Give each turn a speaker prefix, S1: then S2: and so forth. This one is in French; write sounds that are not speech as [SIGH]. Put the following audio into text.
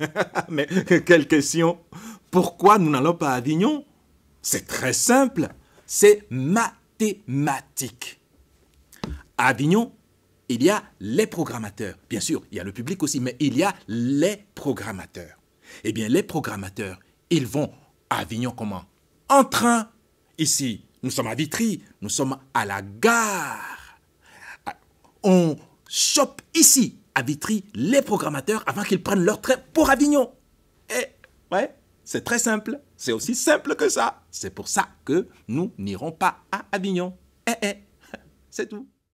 S1: [LAUGHS] Mais quelle question Pourquoi nous n'allons pas à Avignon C'est très simple, c'est mathématique. À Avignon, il y a les programmateurs. Bien sûr, il y a le public aussi, mais il y a les programmateurs. Eh bien, les programmateurs, ils vont à Avignon comment En train. Ici, nous sommes à Vitry, nous sommes à la gare. Ah, on chope ici à les programmateurs avant qu'ils prennent leur train pour Avignon. Et ouais, c'est très simple. C'est aussi simple que ça. C'est pour ça que nous n'irons pas à Avignon. Eh, eh, [LAUGHS] c'est tout.